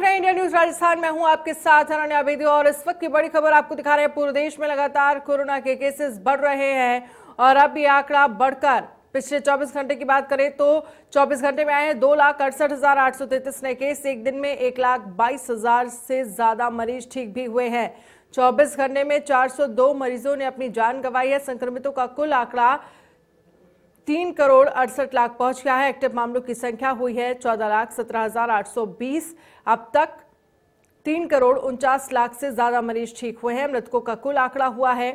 देख रहे हैं इंडिया न्यूज राजस्थान में हूं आपके साथ अनन्या अबेदी और इस वक्त की बड़ी खबर आपको दिखा रहे हैं पूरे देश में लगातार कोरोना के केसेस बढ़ रहे हैं और अब ये आंकड़ा बढ़कर पिछले 24 घंटे की बात करें तो 24 घंटे में आए हैं दो लाख अड़सठ हजार आठ नए केस एक दिन में एक लाख बाईस हजार से ज्यादा मरीज ठीक भी हुए हैं 24 घंटे में 402 मरीजों ने अपनी जान गंवाई है संक्रमितों का कुल आंकड़ा तीन करोड़ अड़सठ लाख पहुंच गया है एक्टिव मामलों की संख्या हुई है चौदह लाख सत्रह हजार आठ सौ बीस अब तक तीन करोड़ उनचास लाख से ज्यादा मरीज ठीक हुए हैं मृतकों का कुल आंकड़ा हुआ है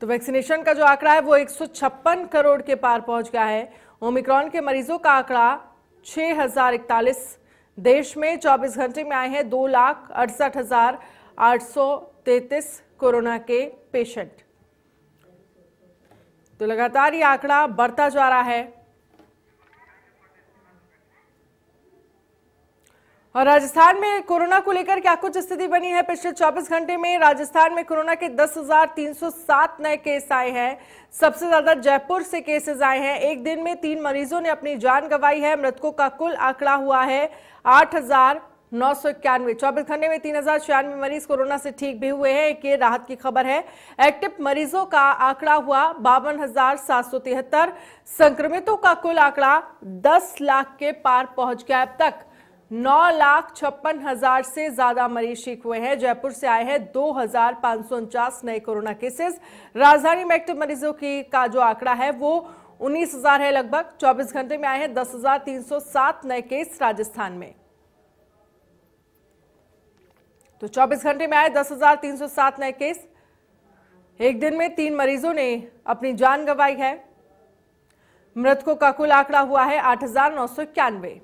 तो वैक्सीनेशन का जो आंकड़ा है वो एक सौ छप्पन करोड़ के पार पहुंच गया है ओमिक्रॉन के मरीजों का आंकड़ा छह हजार इकतालीस देश में चौबीस घंटे में आए हैं दो लाख अड़सठ हजार आठ सौ तैतीस कोरोना के पेशेंट तो लगातार ये आंकड़ा बढ़ता जा रहा है और राजस्थान में कोरोना को लेकर क्या कुछ स्थिति बनी है पिछले 24 घंटे में राजस्थान में कोरोना के 10,307 नए केस आए हैं सबसे ज्यादा जयपुर से केसेस आए हैं एक दिन में तीन मरीजों ने अपनी जान गंवाई है मृतकों का कुल आंकड़ा हुआ है आठ हजार नौ सौ इक्यानवे चौबीस घंटे में तीन हजार छियानवे मरीज कोरोना से ठीक भी हुए हैं एक राहत की खबर है एक्टिव मरीजों का आंकड़ा हुआ बावन हजार सात सौ तिहत्तर संक्रमितों का कुल आंकड़ा दस लाख के पार पहुंच गया अब तक नौ लाख छप्पन हजार से ज्यादा मरीज ठीक हुए हैं जयपुर से आए हैं दो हजार पांच सौ उनचास नए कोरोना केसेस राजधानी में एक्टिव मरीजों की का जो आंकड़ा है वो उन्नीस हजार है लगभग चौबीस घंटे में आए हैं दस हजार तीन सौ सात नए केस राजस्थान में तो 24 घंटे में आए 10,307 नए केस एक दिन में तीन मरीजों ने अपनी जान गंवाई है मृतकों का कुल आंकड़ा हुआ है आठ हजार नौ सौ इक्यानवे